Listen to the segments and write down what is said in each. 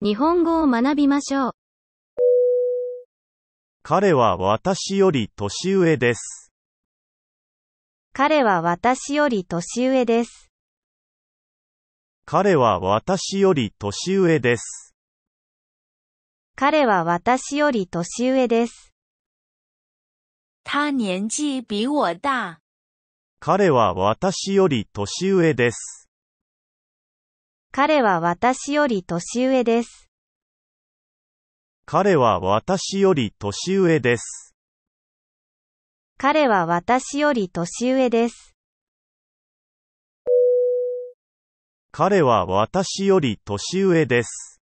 日本語を学びましょう。彼は私より年上です。彼は私より年上です。彼は私より年上です。彼は私より年上です。他年纪比我大。彼は私より年上です。彼は私より年上です。彼は私より年上です。彼は私より年上です。彼は私より年上です。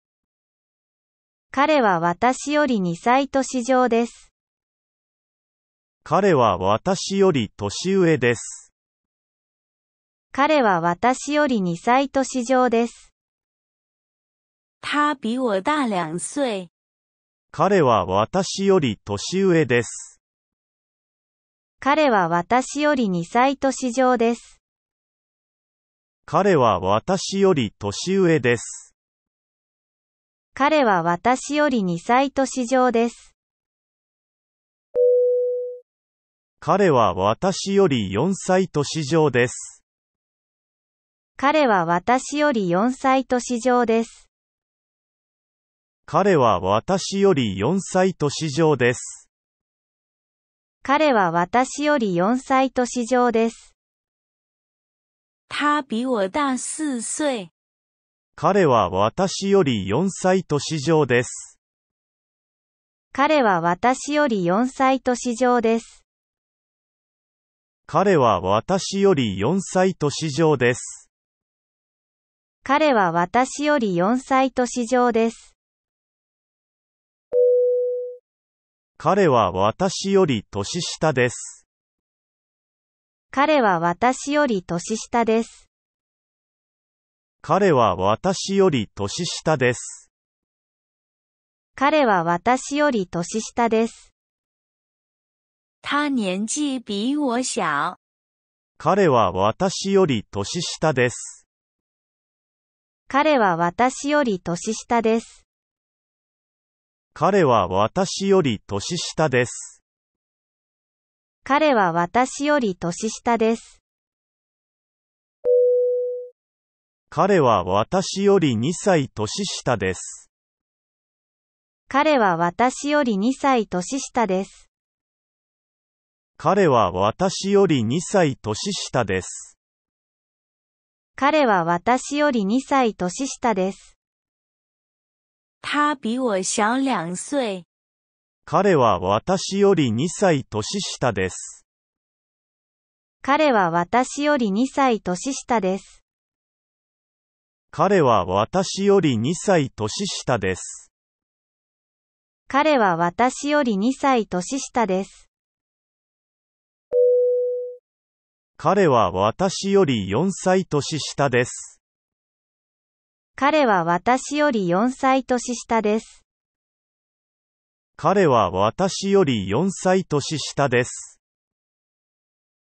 彼は私より2歳年上です。彼は私より年上です。彼は私より2歳年上です。他比我大2岁。彼は私より年上です。彼は私より2歳年上です。彼は私より年上です。彼は私より2歳年上です。彼は私より4歳年上です。彼は私より4歳年上です。彼は私より4歳年上です。彼は私より4歳年上です。他比我大四岁。彼は私より4歳年上です。彼は私より4歳年上です。彼は私より4歳年上です。彼は私より4歳年上です。彼は私より年下です。彼は私より年下です。彼は私より年下です。彼は私より年下です。他年纪比我小。彼は私より年下です。彼は私より年下です。彼は私より年下です。彼は私より年下です。彼は私より2歳年下です。彼は私より2歳年下です。彼は私より2歳年下です。彼は私より2歳年下です。他比我小2歳。彼は私より2歳年下です。彼は私より2歳年下です。彼は私より2歳年下です。彼は私より2歳年下です。彼は私より4歳年下です。彼は私より4歳年下です。彼は私より4歳年下です。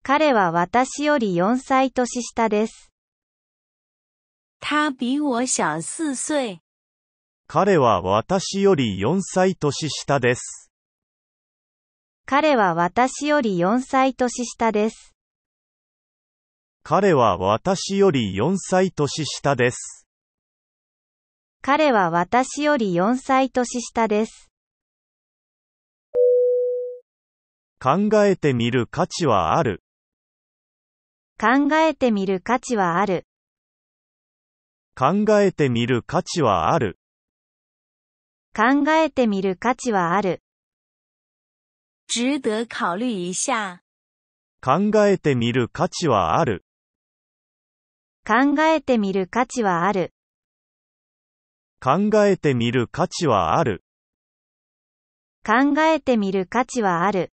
彼は私より4歳年下です。他比我小四岁。彼は私より4歳年下です。彼は私より4歳年下です。彼は私より4歳年下です。彼は私より4歳年下です。考えてみる価値はある。考えてみる価値はある。考えてみる価値はある。考えてみる価値はある。值得考慮一下。考えてみる価値はある。考えてみる価値はある。考えてみる価値はある。考えてみる価値はある。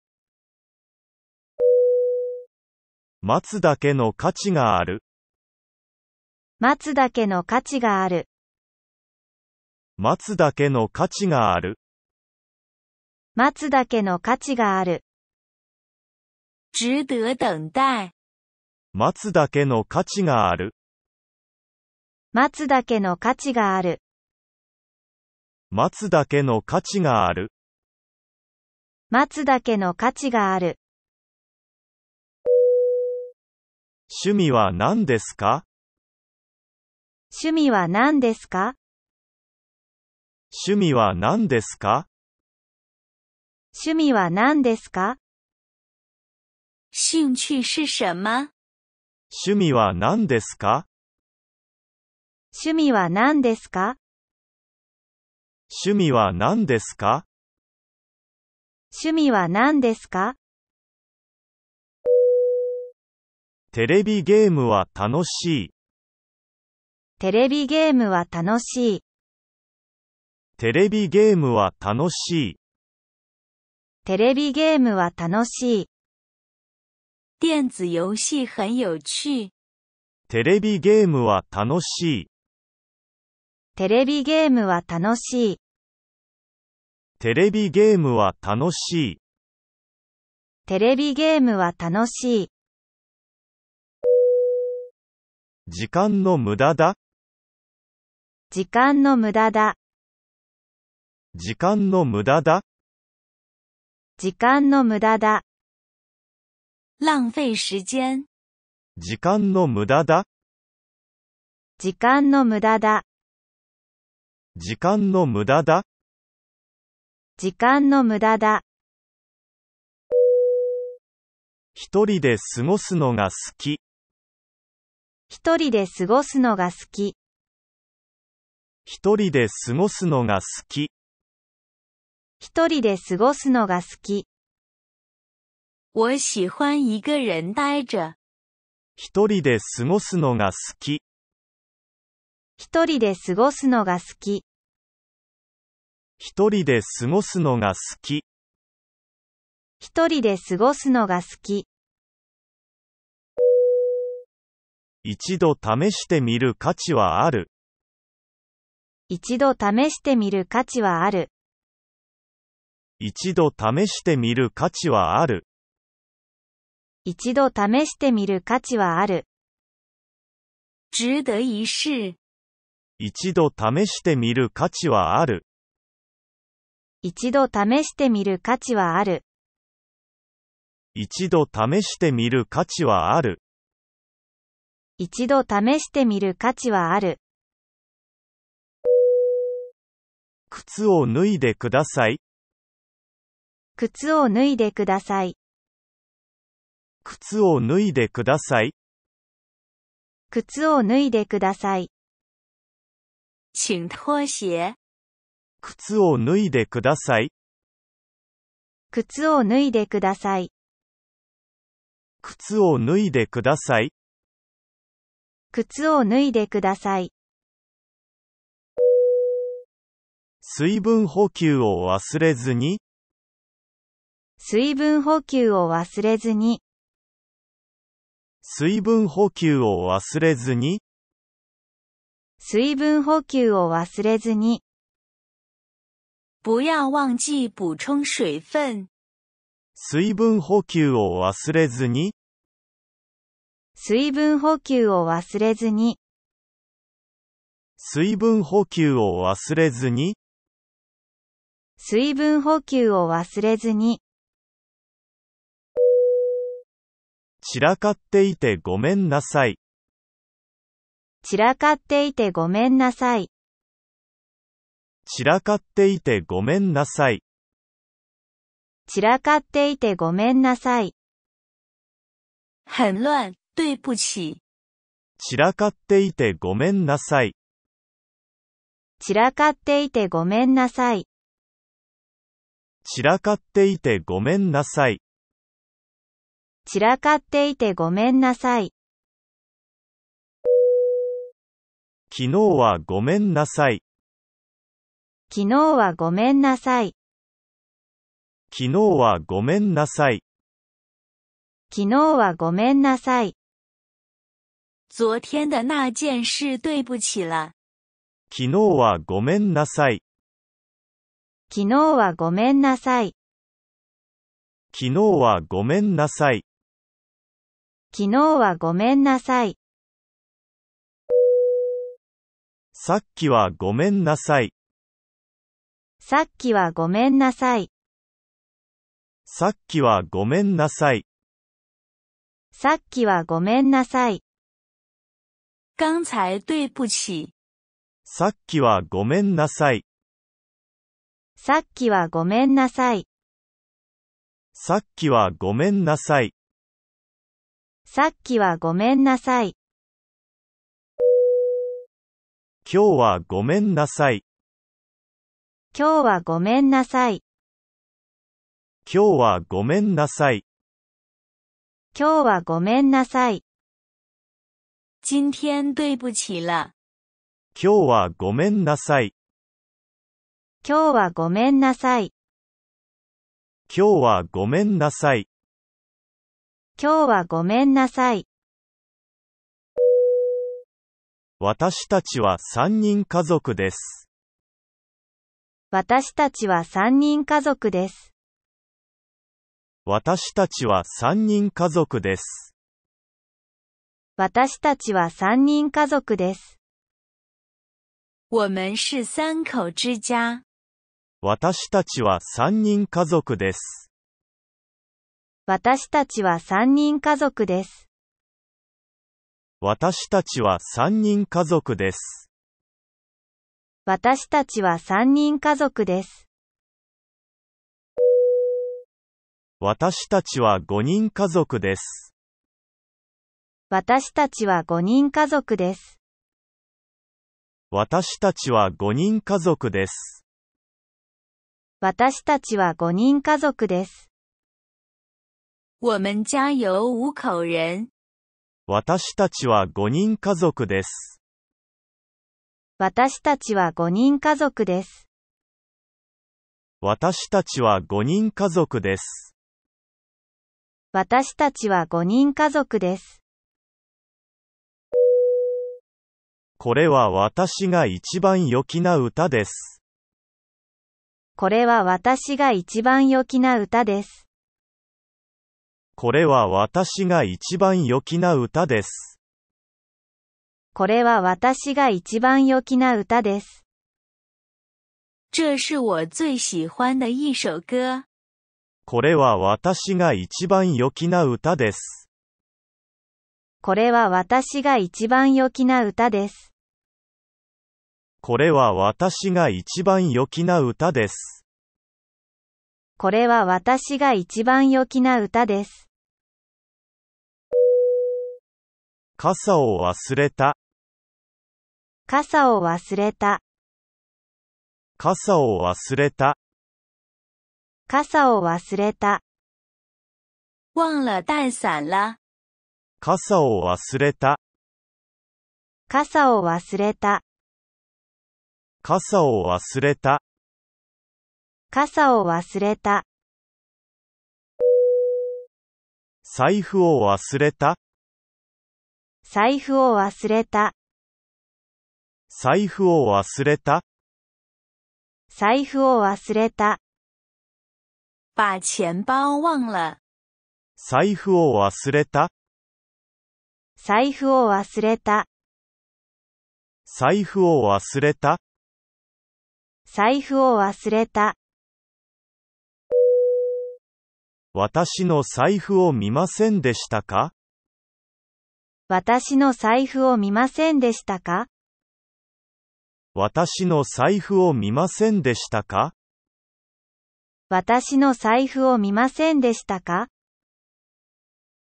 待つだけの価値がある。待つだけの価値がある。待つだけの価値がある。待つだけの価値がある。值得等待。待つだけの価値がある。待つだけの価値がある。待つだけの価値がある。待つだけの価値がある。趣味は何ですか趣味は何ですか趣味は何ですか趣味は何ですか兴趣是什么趣味は何ですか趣味は何ですか趣味は何ですか趣味は何ですかテレビゲームは楽しい。テレビゲームは楽しい。テレビゲームは楽しい。テレビゲームは楽しい。電子游戏很有趣。テレビゲームは楽しい。テレビゲームは楽しい。テレビゲームは楽しい。テレビゲームは楽しい。時間の無駄だ。時間の無駄だ。時間の無駄だ。時間の無駄だ。浪費時間。時間の無駄だ。時間の無駄だ。時間の無駄だ時間の無駄だ。一人で過ごすのが好き。一人で過ごすのが好き。一人で過ごすのが好き。一人で過ごすのが好き。我喜欢一个人待着。一人で過ごすのが好き。一人で過ごすのが好き。一人で過ごすのが好き。一人で過ごすのが好き。一度試してみる価値はある。一度試してみる価値はある。一度試してみる価値はある。一度試してみる価値はある。值得一試。一度試してみる価値はある。一度試してみる価値はある。一度試してみる価値はある。一度試してみる価値はある。靴を脱いでください。靴を脱いでください。靴を脱いでください。靴を脱いでください。请脱鞋。靴を脱いでください。靴を脱いでください。靴を脱いでください。靴を脱いでください。水分補給を忘れずに。水分補給を忘れずに。水分補給を忘れずに。水分補給を忘れずに。不要忘记补充水分。水分補給を忘れずに。水分補給を忘れずに。水分補給を忘れずに。水分補給を忘れずに。散らかっていてごめんなさい。散らかっていてごめんなさい。散らかっていてごめんなさい。散らかっていてごめんなさい。很乱、对不起。散らかっていてごめんなさい。散らかっていてごめんなさい。散らかっていてごめんなさい。散らかっていてごめんなさい。昨日はごめんなさい。昨日はごめんなさい。昨日はごめんなさい。昨日はごめんなさい。昨天的那件事对不起了。昨日はごめんなさい。昨日はごめんなさい。昨日はごめんなさい。昨日はごめんなさい。さっきはごめんなさい。さっきはごめんなさい。さっきはごめんなさい。さっきはごめんなさい。刚才对不起。さっきはごめんなさい。さっきはごめんなさい。さっきはごめんなさい。さっきはごめんなさい。今日はごめんなさい。今日はごめんなさい。今日はごめんなさい。今日はごめんなさい。今天对不起了。今日はごめんなさい。今日はごめんなさい。今日はごめんなさい。今日はごめんなさい。私たちは三人家族です。私たちは三人家族です。私たちは三人家族です。私たちは三人家族です。我们是三口之家。私たちは三人家族です。私たちは三人家族です。私たちは三人家族です。私たちは三人家族です。私たちは五人家族です。私たちは五人家族です。私たちは五人家族です。私たちは五人家族です。我们家有五口人。私たちは5人家族です。私たちは5人家族です。私たちは5人家族です。私たちは5人家族です。これは私が一番良きな歌です。これは私が一番良きな歌です。これは私が一番良きな歌です。これは私が一番良きな歌です。这是我最喜欢的一首歌。これは私が一番良きな歌です。これは私が一番良きな歌です。これは私が一番良きな歌です。これは私が一番良きな歌です。傘を忘れた。傘を忘れた。傘を忘れた。傘を忘れた。忘了带伞了。傘を忘れた。傘を忘れた。傘を忘れた。傘を忘れた。財布を忘れた。財布を忘れた。財布を忘れた。財布を忘れた。把钱包忘了。財布を忘れた。財布を忘れた。財布を忘れた。財布を忘れた。私の財布を見ませんでしたか私の財布を見ませんでしたか私の財布を見ませんでしたか私の財布を見ませんでしたか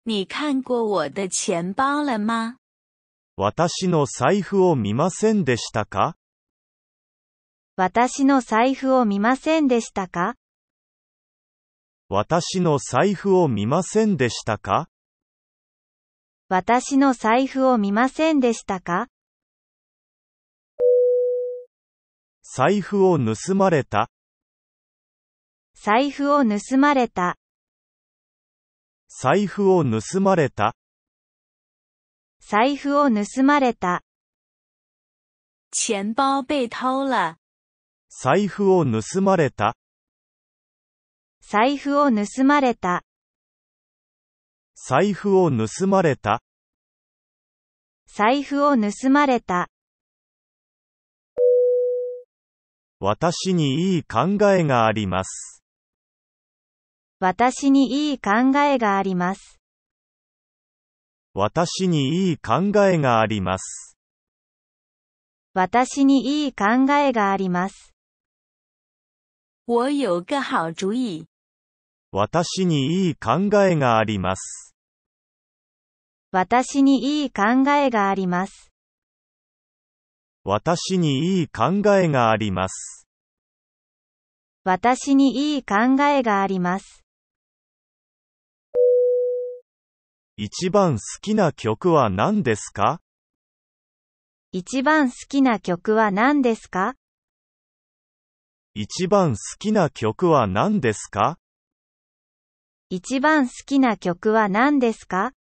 你看过我的钱包了吗私の財布を見ませんでしたか私の財布を見ませんでしたか私の財布を見ませんでしたか私の財布を見ませんでしたか財布を盗まれた、財布を盗まれた、財布を盗まれた、財布を盗まれた、钱包被偷了。財布を盗まれた、財布を盗まれた。財布を盗まれた。財布を盗まれた。私にいい考えがあります。私にいい考えがあります。私にいい考えがあります。私にいい考えがあります。我有个好主意。私にいい考えがあります。私にいい考えがあります。私にいい考えがあります。私にいい考えがあります。一番好きな曲は何ですか一番好きな曲は何ですか一番好きな曲は何ですか一番好きな曲は何ですか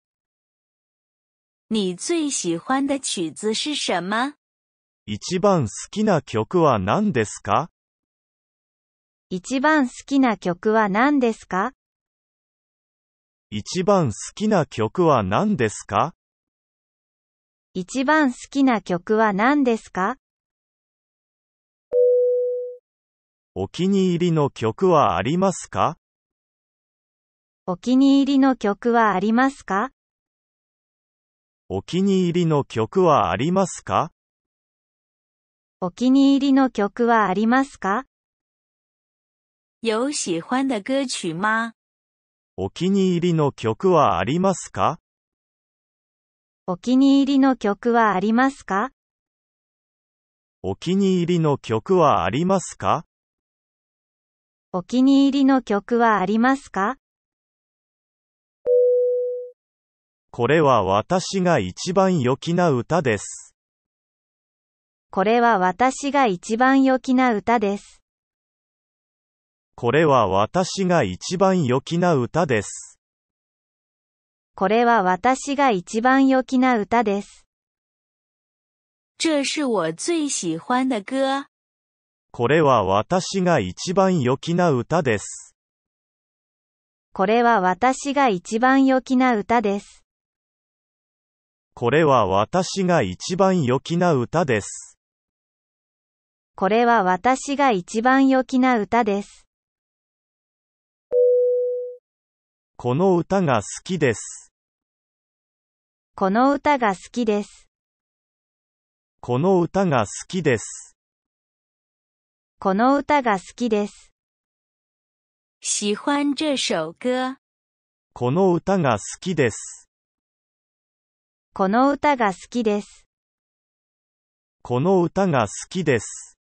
你最喜欢的曲子是什么一番好きな曲は何ですか一番好きな曲は何ですか一番好きな曲は何ですか一番好きな曲は何ですかお気に入りの曲はありますかお気に入りの曲はありますかお気に入りの曲はありますかお気に入りの曲はありますか有喜欢的歌曲吗お気に入りの曲はありますかお気に入りの曲はありますかお気に入りの曲はありますかお気に入りの曲はありますかこれは私が一番良きな歌です。これは私が一番良きな歌です。これは私が一番良きな歌です。これは私が一番良きな歌です。这是我最喜欢的歌。これは私が一番良きな歌です。これは私が一番良きな歌です。これは私が一番良きな歌です。これは私が一番良きな歌です。この歌が好きです。この歌が好きです。この歌が好きです。この歌が好きです。喜欢这首歌。この歌が好きです。この歌が好きです。この歌が好きです。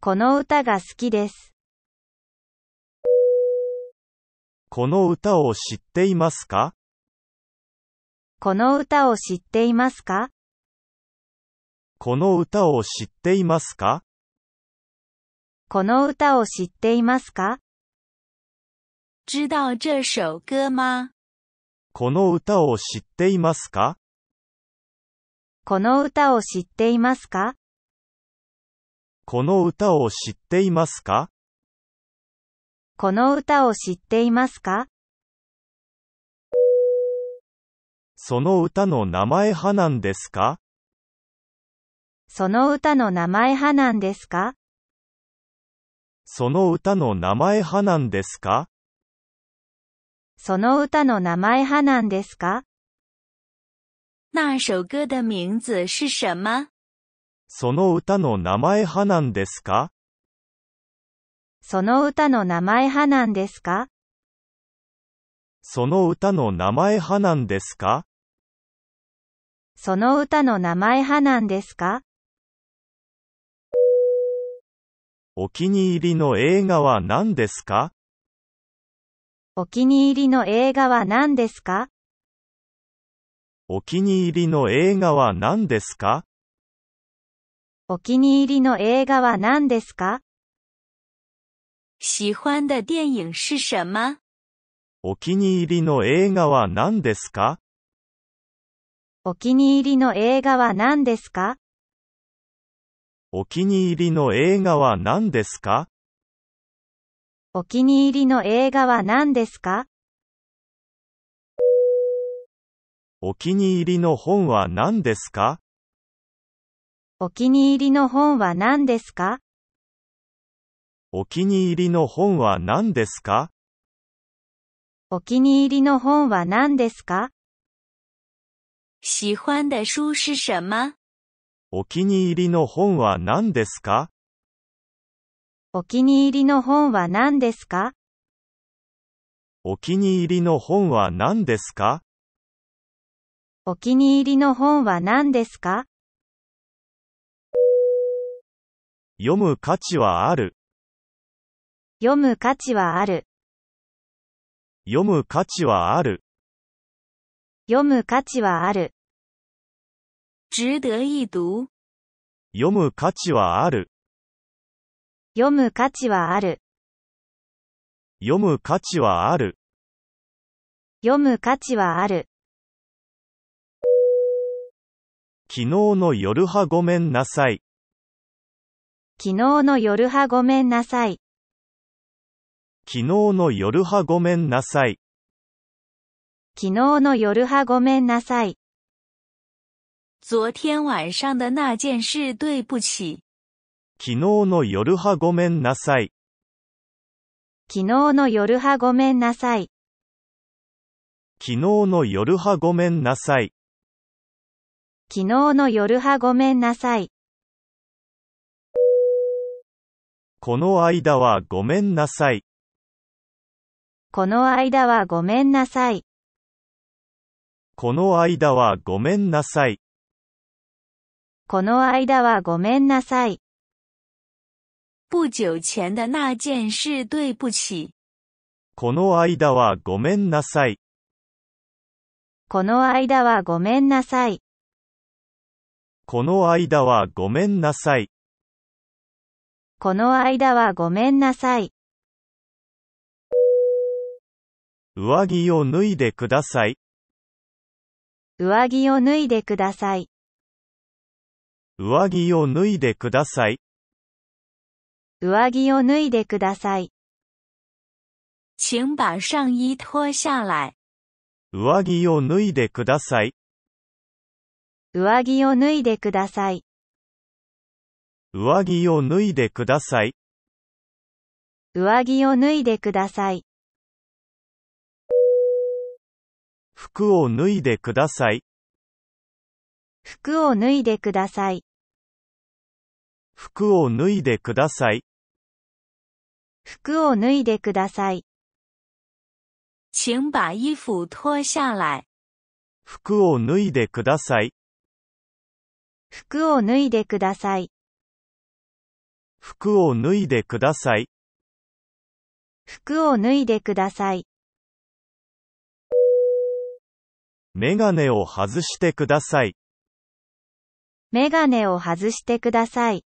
この歌が好きです。この歌を知っていますかこの歌を知っていますかこの歌を知っていますかこの歌を知っていますか知道这首歌吗この歌を知っていますかこの歌を知っていますかこの歌を知っていますかこの歌を知っていますかその歌の名前派なんですかその歌の名前派なんですかその歌の名前派なんですかその歌の名前派なんですか那首歌的名字是什么その歌の名前派なんですかその歌の名前派なんですかその歌の名前派なんですかその歌の名前派なんですかお気に入りの映画は何ですかお気に入りの映画は何ですかお気に入りの映画は何ですかお気に入りの映画は何ですか喜欢的电影是什么お気に入りの映画は何ですかお気に入りの映画は何ですかお気に入りの映画は何ですかお気に入りの映画は何ですかお気に入りの本は何ですかお気に入りの本は何ですかお気に入りの本は何ですかお気に入りの本は何ですか喜欢的书是什么お気に入りの本は何ですかお気に入りの本は何ですかお気に入りの本は何ですかお気に入りの本は何ですか読む価値はある読む価値はある読む価値はある読む価値はある值得一読む価値はある読む価値はある。読む価値はある。読む価値はある。昨日の夜はごめんなさい。昨日の夜はごめんなさい。昨日の夜はごめんなさい。昨日の夜はごめんなさい。昨日晚上的那件事对不起。昨日の夜はごめんなさい。昨日の夜はごめんなさい。昨日の夜はごめんなさい。昨日の夜はごめんなさい。この間はごめんなさい。この間はごめんなさい。この間はごめんなさい。この間はごめんなさい。不久前的那件事对不起。この間はごめんなさい。この間はごめんなさい。この間はごめんなさい。この間はごめんなさい。上着を脱いでください。上着を脱いでください。上着を脱いでください。上着を脱いでください。请把上衣脱下来。上着を脱いでください。上着を脱いでください。上着を脱いでください。上着を脱いでください。服を脱いでください。服を脱いでください。服を脱いでください。服を脱いでください。请把衣服脱下来。服を脱いでください。服を脱いでください。服を脱いでください。服を脱いでください。メガネを外してください。メガネを外してください。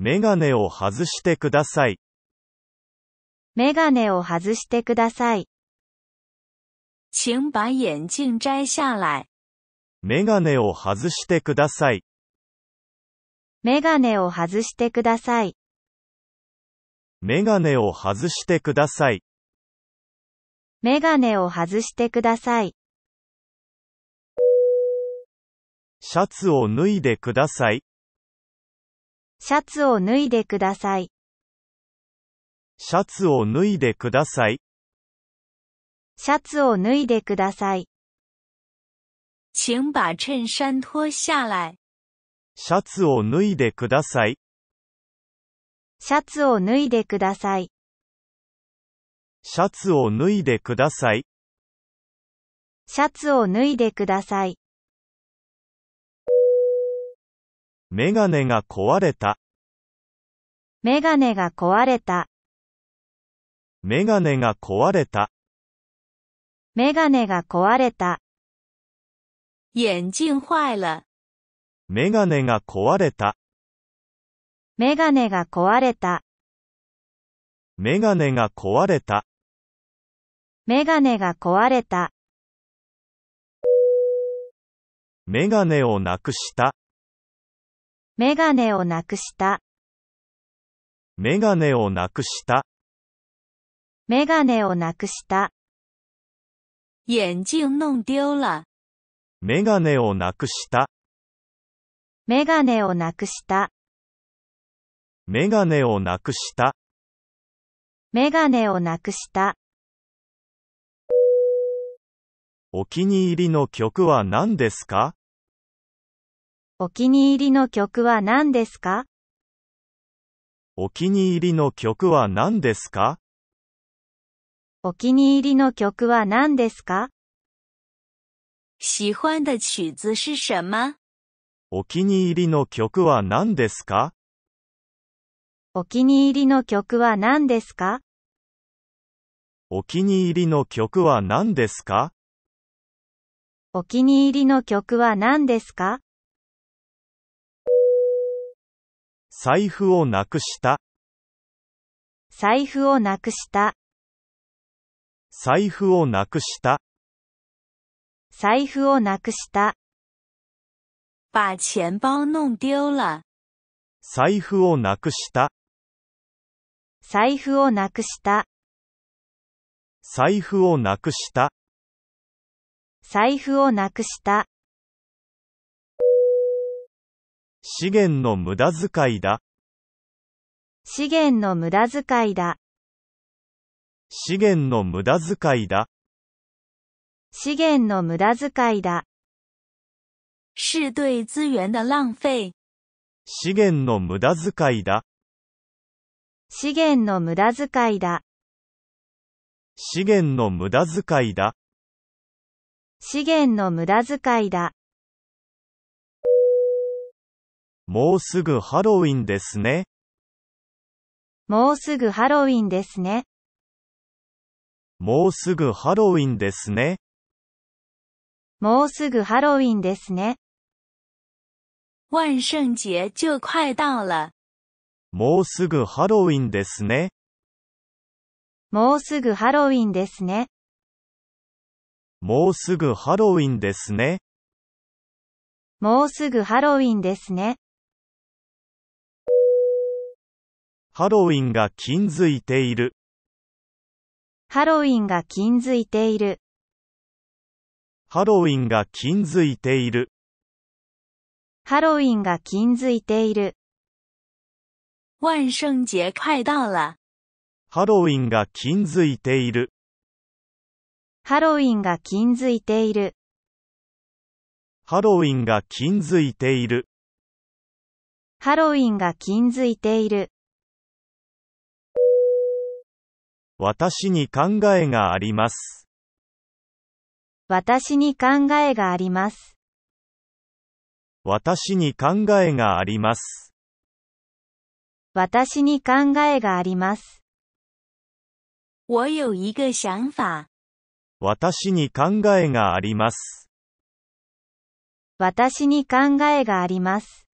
メガネを外してください。メガネを外してください。请把眼镜摘下来。メガネを外してください。メガネを外してください。メガネを外してください。メガネを外してください。シャツを脱いでください。シャツを脱いでください。シャツを脱いでください。シャツを脱いでください。请把衬衫脱下来。シャツを脱いでください。シャツを脱いでください。シャツを脱いでください。シャツを脱いでください。メガネが壊れた。メガネが壊れた。メガネが壊れた。メガネが壊れた。眼鏡壊了。メガネが壊れた。メガネが壊れた。メガネが壊れた。メガネが壊れた。メガネをなくした。メガネをなくした。メガネをなくした。メガネをなくした。眼鏡弄丢了。メガネをなくした。メガネをなくした。メガネをなくした。メガネをなくした。お気に入りの曲は何ですかお気に入りの曲は何ですかお気に入りの曲は何ですかお気に入りの曲は何ですか喜欢的曲子是什么お気に入りの曲は何ですかお気に入りの曲は何ですかお気に入りの曲は何ですかお気に入りの曲は何ですか財布をなくした財布をなくした財布をなくした財布をなくした把钱包弄丢了財布をなくした財布をなくした財布をなくした財布をなくした資源の無駄遣いだ。資源の無駄遣いだ。資源の無駄遣いだ。資源の無駄遣いだ。是对资源的浪费。資源の無駄遣いだ。資源の無駄遣いだ。資源の無駄遣いだ。資源の無駄遣いだ。もうすぐハロウィンですね。もうすぐハロウィンですね。もうすぐハロウィンですね。もうすぐハロウィンですね。万圣节就快到了。もうすぐハロウィンですね。もうすぐハロウィンですね。もうすぐハロウィンですね。もうすぐハロウィンですね。ハロウィンが近づいている。ハロウィンが近づいている。ハロウィンが近づいている。ハロウィンが近づいている。万圣节快到了。ハロウィンが近づいている。ハロウィンが近づいている。ハロウィンが近づいている。ハロウィンが近づいている。私に考えがあります。私に考えがあります。私に考えがあります。私に考えがあります。我有一个想法。私に考えがあります。私に考えがあります。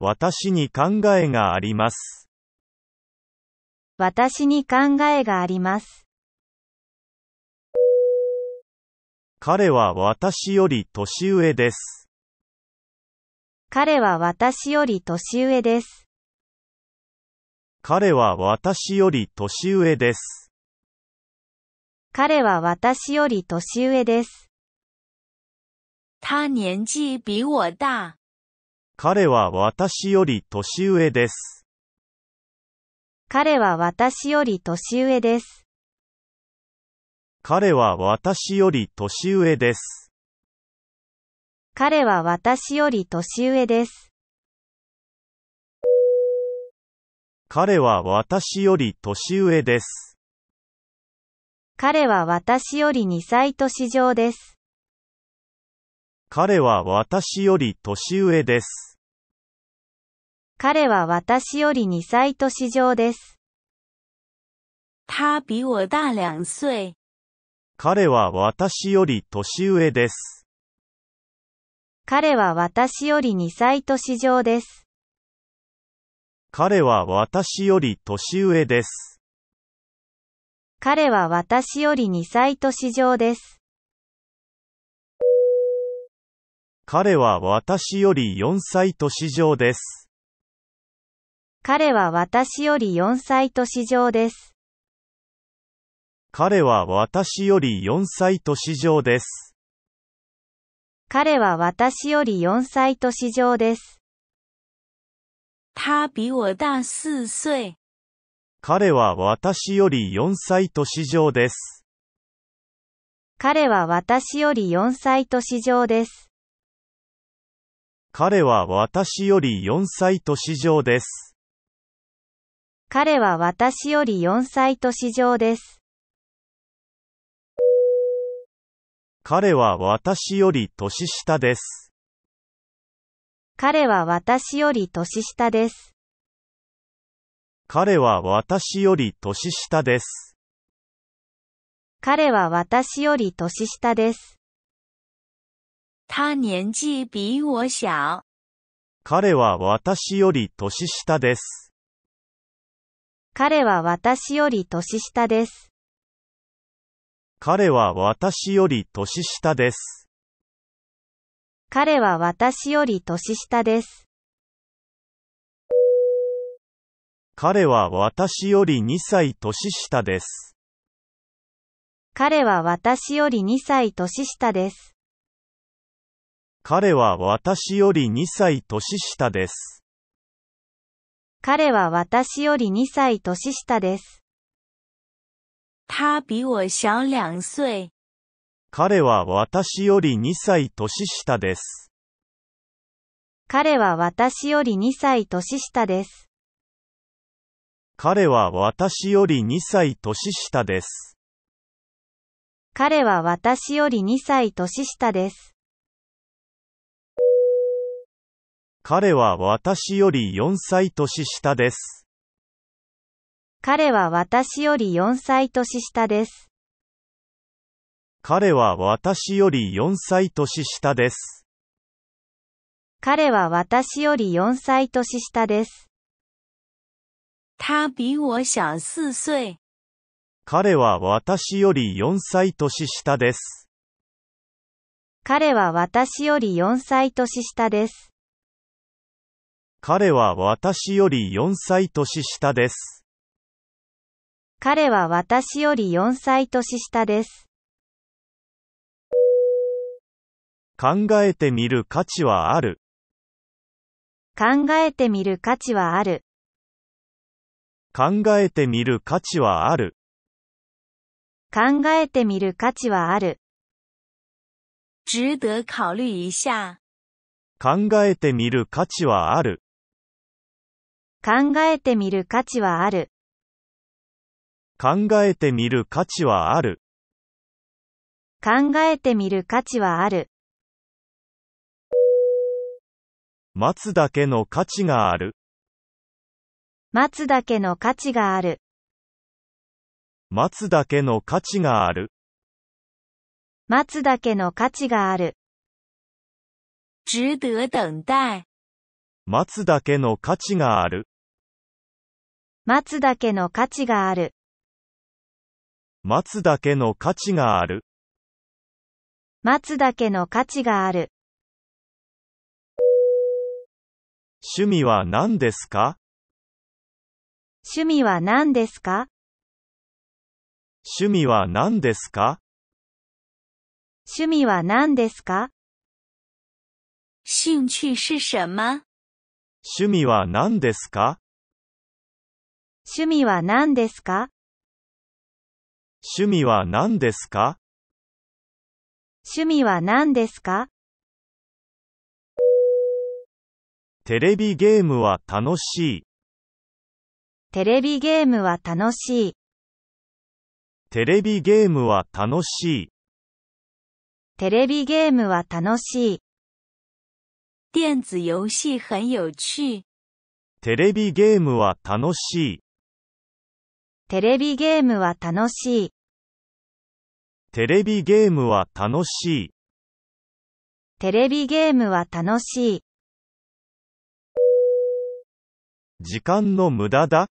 私に考えがあります。私に考えがあります。彼は私より年上です。彼は私より年上です。彼は私より年上です。彼は私より年上です。他年纪比我大。彼は私より年上です。彼は私より年上です。彼は私より年上です。彼は私より年上です。彼は私より年上です。彼は私より2歳年上です。彼は私より年上です。彼は私より2歳年上です。他比我大2歳。彼は私より年上です。彼は私より2歳年上です。彼は私より年上です。彼は私より2歳年上です。彼は私より4歳年上です。彼は私より4歳年上です。彼は私より4歳年上です。彼は私より4歳年上です。他比我大四岁。彼は私より4歳年上です。彼は私より4歳年上です。彼は私より4歳年上です。彼は私より4歳年上です。彼は私より年下です。彼は私より年下です。彼は私より年下です。彼は私より年下です。他年紀比我小。彼は私より年下です。彼は私より年下です。彼は私より年下です。彼は私より年下です。彼は私より2歳年下です。彼は私より2歳年下です。彼は私より2歳年下です。彼は私より2歳年下です。他比我小2岁。彼は私より2歳年下です。彼は私より2歳年下です。彼は私より2歳年下です。彼は私より2歳年下です。彼は私より4歳年下です。彼は私より4歳年下です。彼は私より4歳年下です。彼は私より4歳年下です。他比我小4岁。彼は私より4歳年下です。彼は私より4歳年下です。彼は私より4歳年下です。彼は私より4歳年下です。考えてみる価値はある。考えてみる価値はある。考えてみる価値はある。考えてみる価値はある。值得考慮一下。考えてみる価値はある。考えてみる価値はある。考えてみる価値はある。考えてみる価値はある。待つだけの価値がある。待つだけの価値がある。待つだけの価値がある。待つだけの価値がある。值得等待。待つだけの価値がある。待つだけの価値がある。待つだけの価値がある。待つだけの価値がある。趣味は何ですか趣味は何ですか趣味は何ですか趣味は何ですか兴趣是什么趣味は何ですか趣味は何ですか趣味は何ですか趣味は何ですかテレビゲームは楽しい。テレビゲームは楽しい。テレビゲームは楽しい。テレビゲームは楽しい。電子ム戏很有趣。テレビゲームは楽しい。テレビゲームは楽しい。テレビゲームは楽しい。テレビゲームは楽しい。時間の無駄だ。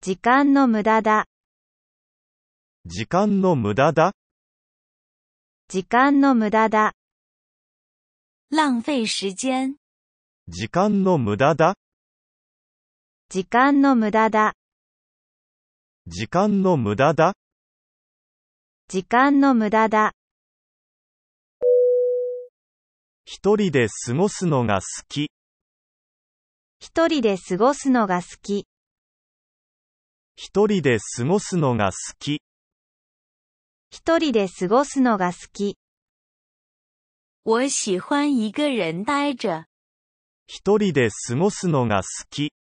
時間の無駄だ。時間の無駄だ。時間の無駄だ。浪費時間。時間の無駄だ。時間の無駄だ。時間の無駄だ時間の無駄だ一人で過ごすのが好き一人で過ごすのが好き一人で過ごすのが好き一人で過ごすのが好き我喜欢一个人呆着。一人で過ごすのが好き。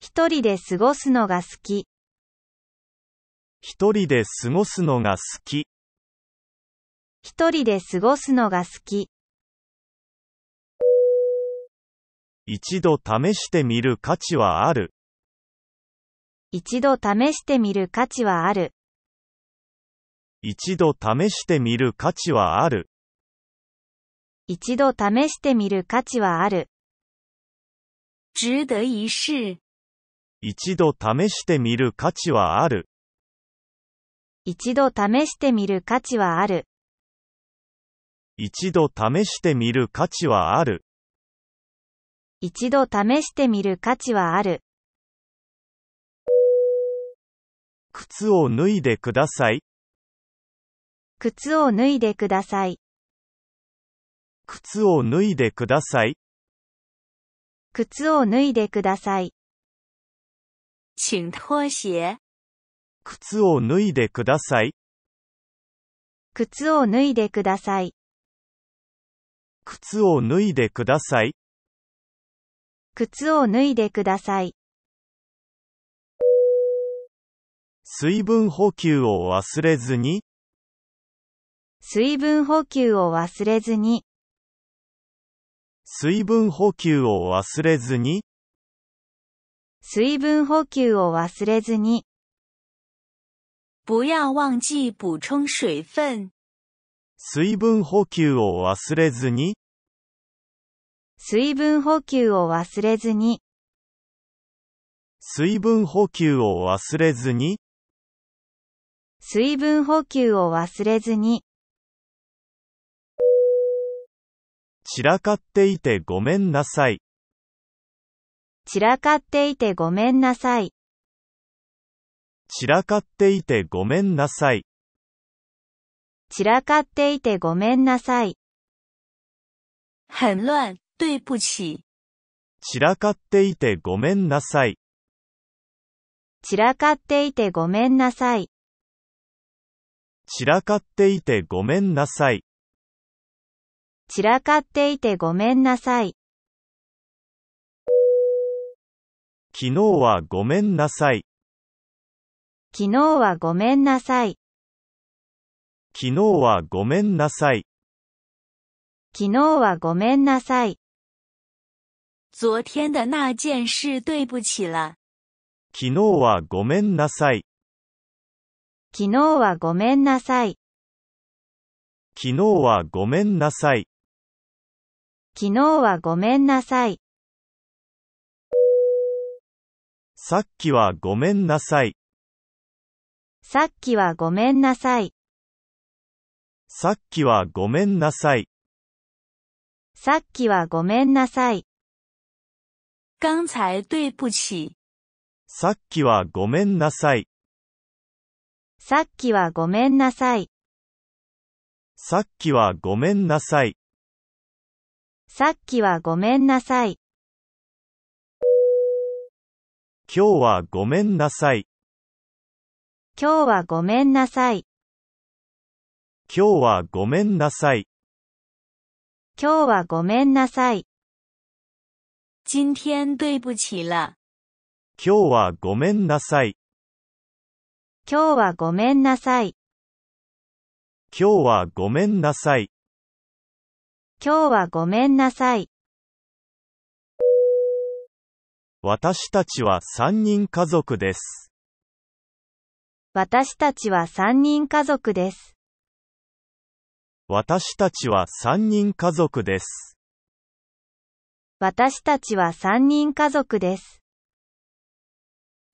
一人で過ごすのが好き。一人で過ごすのが好き。一人で過ごすのが好き。一度試してみる価値はある。一度試してみる価値はある。一度試してみる価値はある。一度試してみる価値はある。值得一一度試してみる価値はある。一度試してみる価値はある。一度試してみる価値はある。一度試してみる価値はある。靴を脱いでください。靴を脱いでください。靴を脱いでください。靴を脱いでください。请脱鞋。靴を脱いでください。靴を脱いでください。靴を脱いでください。靴を脱いでください。水分補給を忘れずに。水分補給を忘れずに。水分補給を忘れずに。水分補給を忘れずに。不要忘记补充水分。水分補給を忘れずに。水分補給を忘れずに。水分補給を忘れずに。水分補給を忘れずに。散らかっていてごめんなさい。散らかっていてごめんなさい。散らかっていてごめんなさい。散らかっていてごめんなさい。很乱、对不起。散らかっていてごめんなさい。散らかっていてごめんなさい。散らかっていてごめんなさい。散らかっていてごめんなさい。昨日はごめんなさい。昨日はごめんなさい。昨日はごめんなさい。昨日はごめんなさい。昨日的那件事对不起了。昨日はごめんなさい。昨日はごめんなさい。昨日はごめんなさい。昨日はごめんなさい。さっきはごめんなさい。さっきはごめんなさい。さっきはごめんなさい。さっきはごめんなさい。刚才对不起。さっきはごめんなさい。さっきはごめんなさい。さっきはごめんなさい。さっきはごめんなさい。今日はごめんなさい。今日はごめんなさい。今日はごめんなさい。今日はごめんなさい。今天对不起了。今日はごめんなさい。今日はごめんなさい。今日はごめんなさい。今日はごめんなさい。私たちは3人家族です。私たちは三人家族です。私たちは三人家族です。私たちは三人家族です。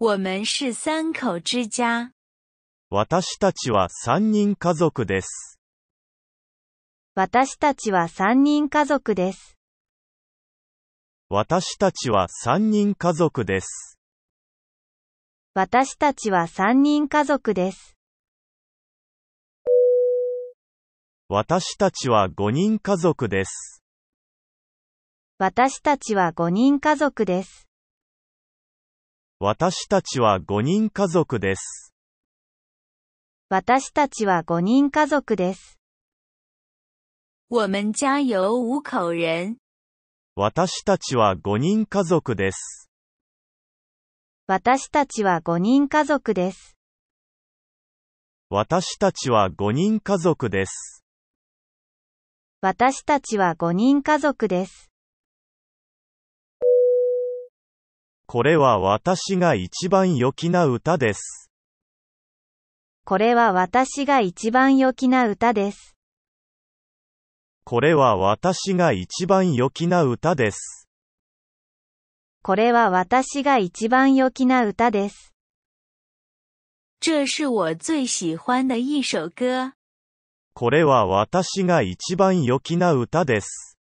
我们是三口之家。私たちは三人家族です。私たちは三人家族です。私たちは三人家族です。私たちは3人家族です。私たちは5人家族です。私たちは5人家族です。私たちは5人家族です。私たちは5人家族です。我们家有五口人。私たちは5人家族です。私たちは5人家族です。私たちは5人家族です。私たちは5人家族です。これは私が一番良きな歌です。これは私が一番良きな歌です。これは私が一番良きな歌です。これは私が一番良きな歌です。这是我最喜欢的一首歌。これは私が一番良きな歌です。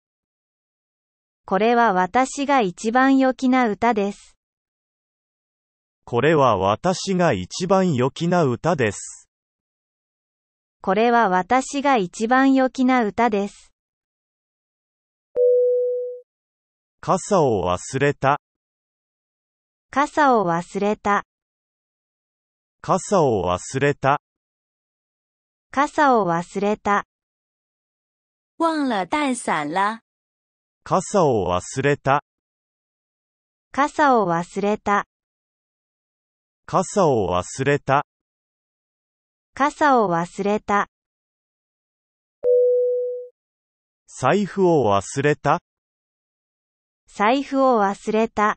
これは私が一番良きな歌です。これは私が一番良きな歌です。これは私が一番良きな歌です。傘を忘れた。傘を忘れた。傘を忘れた。傘を忘れた。忘了带伞了。傘を忘れた。傘を忘れた。傘を忘れた。傘を忘れた。財布を忘れた。財布を忘れた。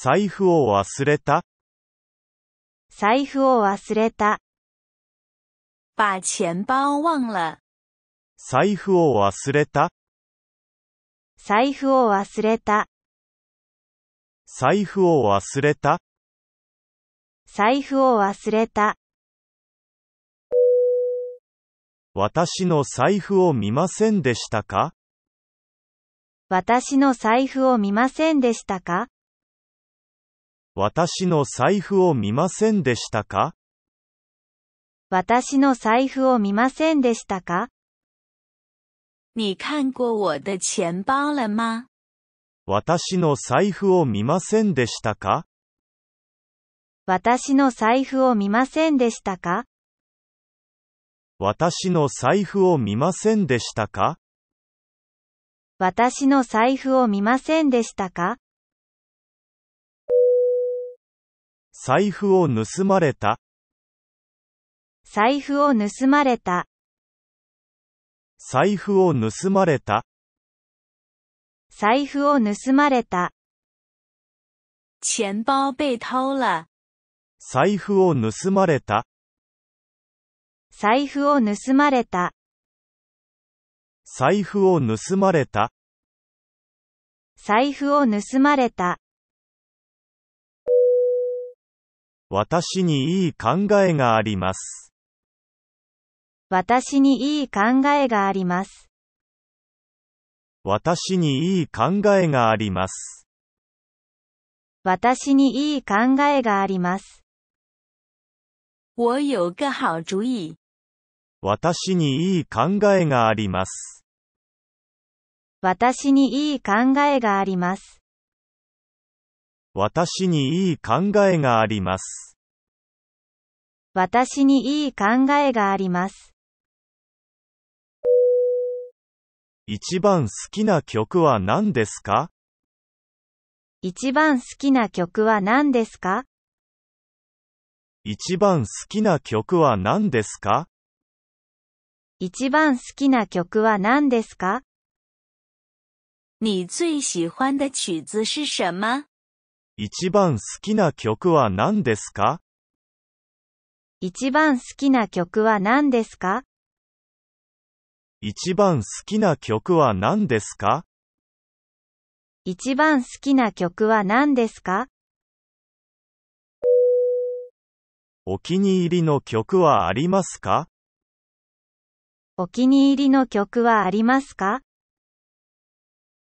財布を忘れた財布を忘れた。把钱包忘了。財布を忘れた。財布を忘れた。財布を忘れた。財布を忘れた。私の財布を見ませんでしたか私の財布を見ませんでしたか私の財布を見ませんでしたか私の財布を見ませんでしたか你看过我的钱包了吗私の財布を見ませんでしたか私の財布を見ませんでしたか私の財布を見ませんでしたか私の財布を見ませんでしたか財布を盗まれた。財布を盗まれた。財布を盗まれた。財布を盗まれた。钱包被偷了。財布を盗まれた。財布を盗まれた。財布を盗まれた。財布を盗まれた。私にいい考えがあります。私にいい考えがあります。私にいい考えがあります。私にいい考えがあります。我有个好主意。私にいい考えがあります。私にいい考えがあります。私にいい考えがあります。私にいい考えがあります。一番好きな曲は何ですか一番好きな曲は何ですか一番好きな曲は何ですか一番好きな曲は何ですか你最喜欢的曲子是什么一番好きな曲は何ですか一番好きな曲は何ですか一番好きな曲は何ですか一番好きな曲は何ですかお気に入りの曲はありますかお気に入りの曲はありますか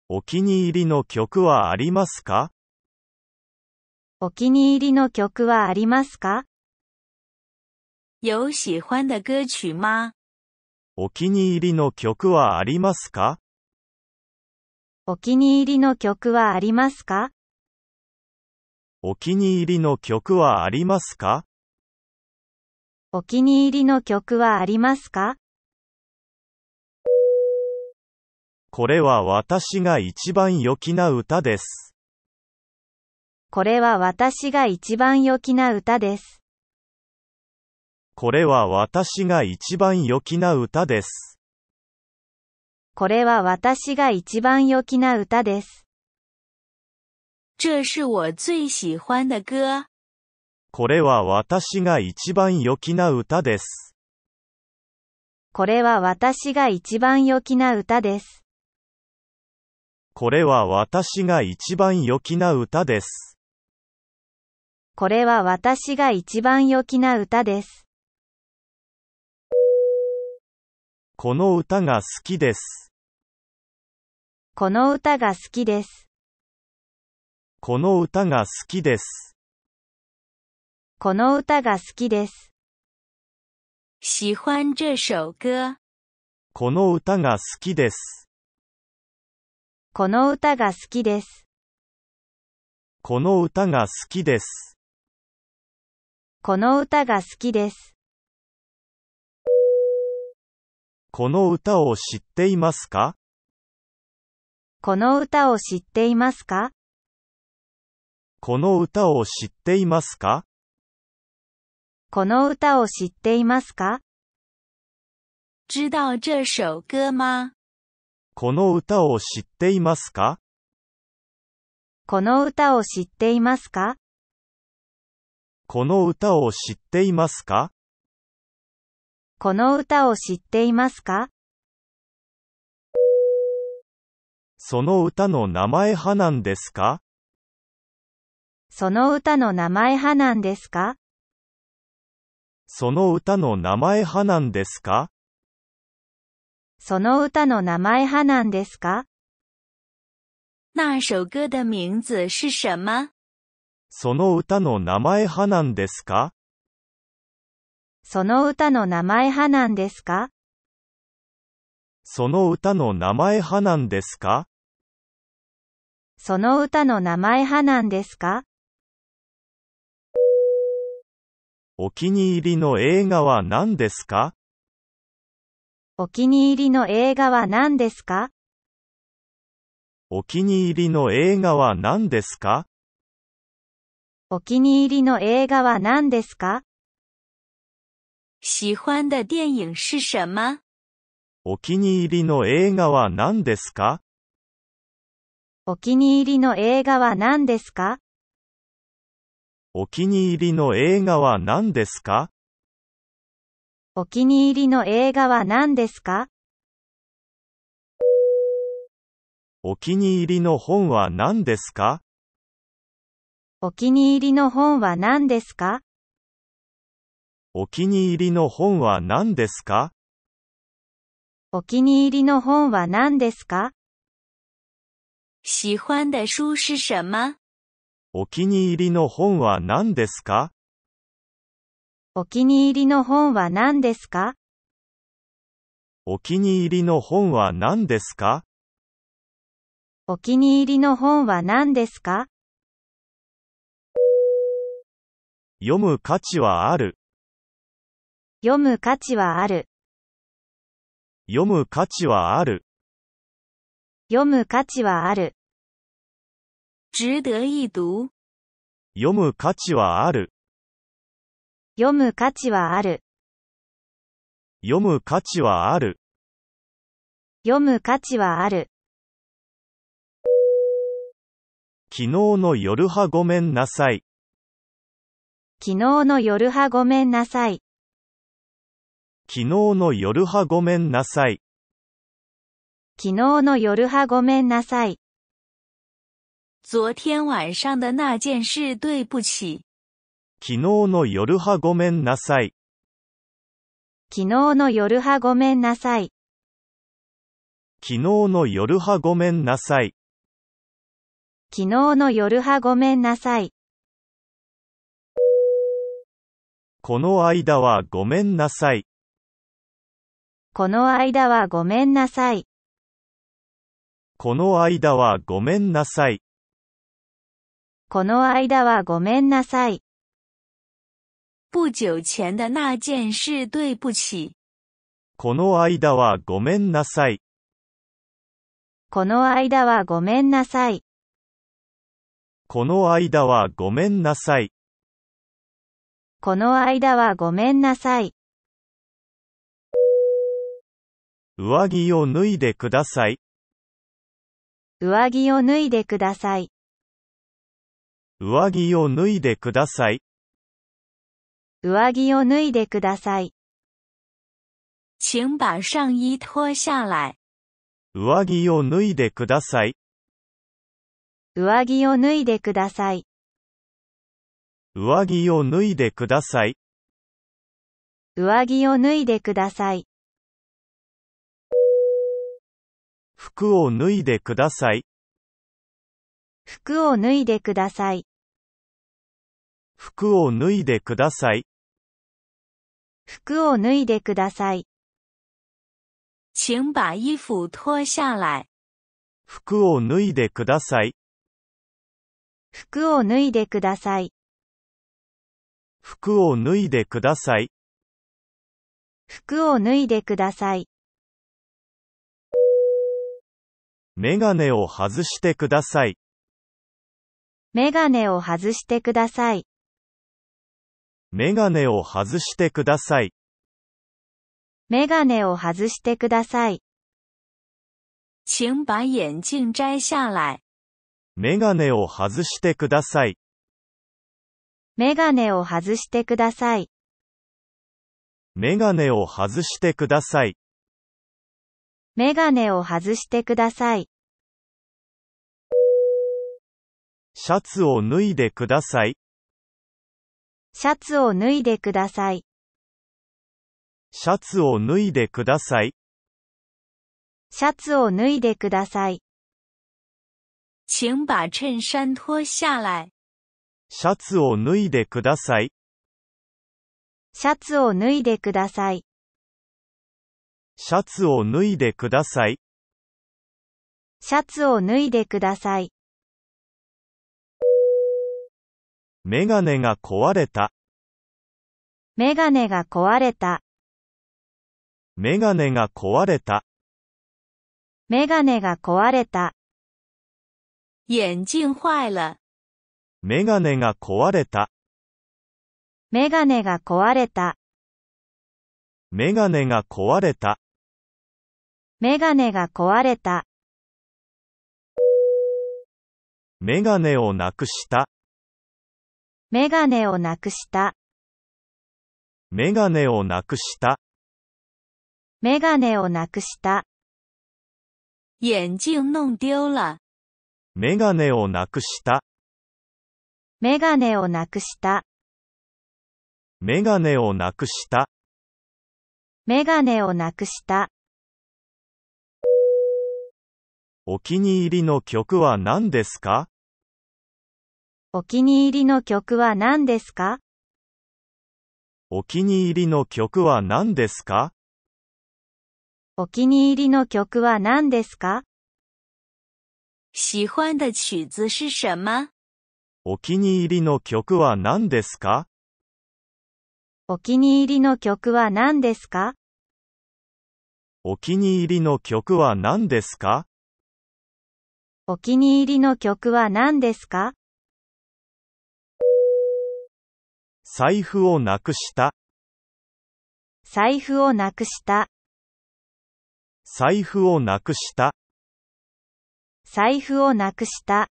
お気に入りの曲はありますかお気に入りの曲はありますか有喜欢的歌曲吗お気に入りの曲はありますかお気に入りの曲はありますかお気に入りの曲はありますかお気に入りの曲はありますかこれは私が一番良きな歌です。これは私が一番良きな歌です。これは私が一番良きな歌です。これは私が一番良きな歌です。这是我最喜欢的歌。これは私が一番良きな歌です。これは私が一番良きな歌です。これは私が一番良きな歌です。これは私が一番良きな歌です。この歌が好きです。この歌が好きです。この歌が好きです。この歌が好きです。喜欢这首歌。この歌が好きです。この歌が好きです。この歌が好きです。この歌が好きです。この歌を知っていますかこの歌を知っていますかこの歌を知っていますかこの歌を知っていますか知道这首歌吗この歌を知っていますかこの歌を知っていますかこの歌を知っていますかこの歌を知っていますかその歌の名前派なんですかその歌の名前派なんですかその歌の名前派なんですかその歌の名前派なんですか那首歌的名字是什么その歌の名前派なんですかその歌の名前派なんですかその歌の名前派なんですかその歌の名前派なんですかお気に入りの映画は何ですかお気に入りの映画は何ですかお気に入りの映画は何ですかお気に入りの映画は何ですか喜欢的电影是什么お気に入りの映画は何ですかお気に入りの映画は何ですかお気に入りの映画は何ですかお気に入りの映画は何ですかお気に入りの本は何ですかお気に入りの本は何ですかお気に入りの本は何ですかお気に入りの本は何ですか喜欢的书是什么お気に入りの本は何ですかお気に入りの本は何ですかお気に入りの本は何ですかお気に入りの本は何ですか読む価値はある。読む価値はある。読む価値はある。読む価値はある。值得一読。読む価値はある。読む価値はある。読む価値はある。読む価値はある。昨日の夜はごめんなさい。昨日の夜はごめんなさい。昨日の夜はごめんなさい。昨日の夜はごめんなさい。昨天晚上的那件事对不起。昨日の夜はごめんなさい。昨日の夜はごめんなさい。昨日の夜はごめんなさい。昨日の夜はごめんなさい。この間はごめんなさい。この間はごめんなさい。この間はごめんなさい。この間はごめんなさい。不久前的那件事对不起。この間はごめんなさい。この間はごめんなさい。この間はごめんなさい。この間はごめんなさい。上着を脱いでください。上着を脱いでください。上着を脱いでください。上着を脱いでください。请把上衣脱下来。上着を脱いでください。上着を脱いでください。上着を脱いでください。上着を脱いでください。服を脱いでください。服を脱いでください。服を脱いでください。服を脱いでください。请把衣服脱下来。服を脱いでください。服を脱いでください。服を脱いでください。服を脱いでください。メガネを外してください。メガネを外してください。メガネを外してください。メガネを外してください。请把眼镜摘下来。メガネを外してください。メガネを外してください。メガネを外してください。メガネを外してください。シャツを脱いでください。シャツを脱いでください。シャツを脱いでください。シャツを脱いでください。请把衬衫脱下来。シャツを脱いでください。シャツを脱いでください。シャツを脱いでください。シャツを脱いでください。メガネが壊れた。メガネが壊れた。メガネが壊れた。メガネが壊れた。眼鏡坏了。メガネが壊れた。メガネが壊れた。メガネが壊れた。メガネが壊れた。メガネをなくした。メガネをなくした。メガネをなくした。メガネをなくした。眼鏡弄丢了。メガネをなくした。メガネをなくした。メガネをなくした。メガネをなくした。お気に入りの曲は何ですかお気に入りの曲は何ですかお気に入りの曲は何ですかお気に入りの曲は何ですか喜欢的曲子是什么お気に入りの曲は何ですかお気に入りの曲は何ですかお気に入りの曲は何ですかお気に入りの曲は何ですか財布をなくした財布をなくした財布をなくした財布をなくした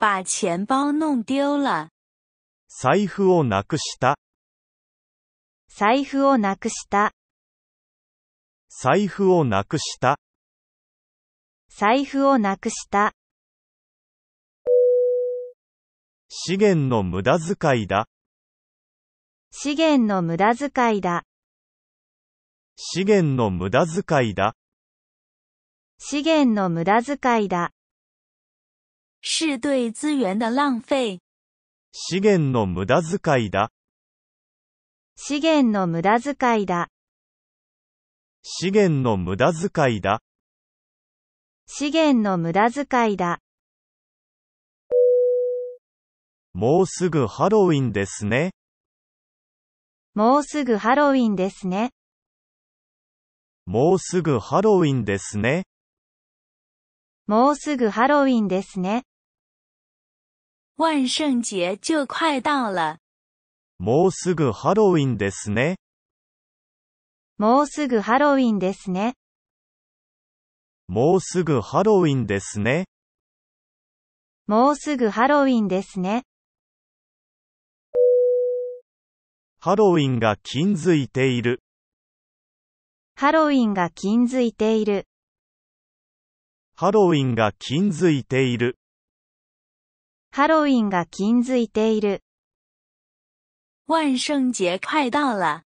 把钱包弄丢了。財布をなくした。財布をなくした。財布をなくした。財布をなくした。資源の無駄遣いだ。資源の無駄遣いだ。資源の無駄遣いだ。資源の無駄遣いだ。是对资源的浪费。資源の無駄遣いだ。資源の無駄遣いだ。資源の無駄遣いだ。資源の無駄遣いだ。もうすぐハロウィンですね。もうすぐハロウィンですね。もうすぐハロウィンですね。もうすぐハロウィンですね。万圣节就快到了。もうすぐハロウィンですね。もうすぐハロウィンですね。もうすぐハロウィンですね。もうすぐハロウィンですね。ハロウィンが近づいている。ハロウィンが近づいている。ハロウィンが近づいている。ハロウィンが近づいている。万圣节快到了。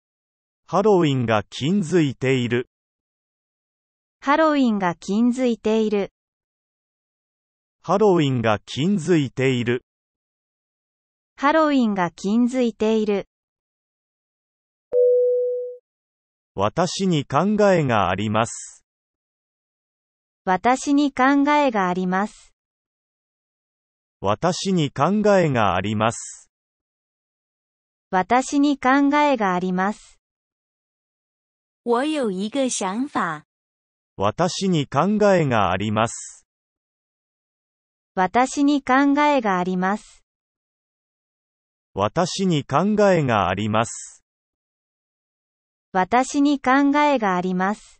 ハロウィンが近づいている。ハロウィンが近づいている。ハロウィンが近づいている。ハロウィンが近づいている。私に考えがあります。私に考えがあります。私に考えがあります。私に考えがあります。我有一个想法。私に考えがあります。私に考えがあります。私に考えがあります。私に考えがあります。